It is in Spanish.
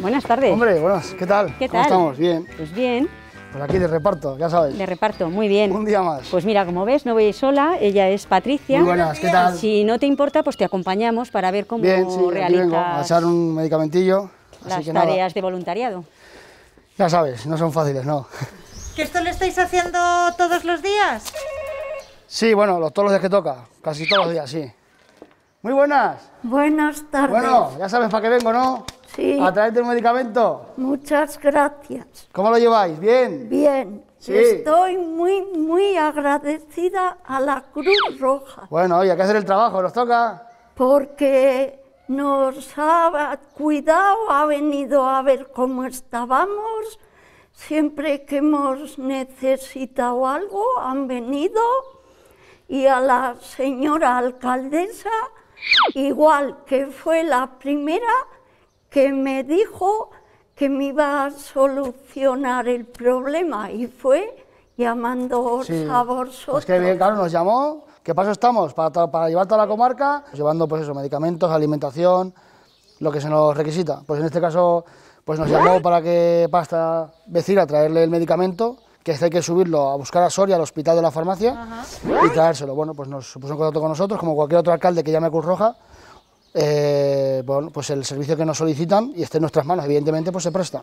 Buenas tardes. Hombre, buenas, ¿qué tal? ¿Cómo estamos? Bien. Pues bien. Pues aquí de reparto, ya sabes. De reparto, muy bien. Un día más. Pues mira, como ves, no voy sola, ella es Patricia. Muy buenas, ¿qué tal? Si no te importa, pues te acompañamos para ver cómo bien, realizas vengo a echar un medicamentillo. Las que tareas de voluntariado. Ya sabes, no son fáciles, no. ¿Que esto lo estáis haciendo todos los días? Sí, bueno, los, todos los días que toca, casi todos los días, sí. Muy buenas. Buenas tardes. Bueno, ya sabes para qué vengo, ¿no? ¿A través del medicamento? Muchas gracias. ¿Cómo lo lleváis? ¿Bien? Bien. Estoy muy, muy agradecida a la Cruz Roja. Bueno, y hay que hacer el trabajo, nos toca. Porque nos ha cuidado, ha venido a ver cómo estábamos. Siempre que hemos necesitado algo, han venido. Y a la señora alcaldesa, igual que fue la primera, que me dijo que me iba a solucionar el problema y fue llamando a vosotros. Pues que bien, claro, nos llamó. ¿Qué paso estamos? Para, para llevar toda la comarca, pues llevando pues eso, medicamentos, alimentación, lo que se nos requisita. Pues en este caso, pues nos llamó para que pasta vecina traerle el medicamento, que este hay que subirlo a buscar a Soria, al hospital de la farmacia, y traérselo. Bueno, pues nos puso en contacto con nosotros, como cualquier otro alcalde que llame a Cruz Roja, eh, bueno, pues el servicio que nos solicitan y esté en nuestras manos, evidentemente, pues se presta.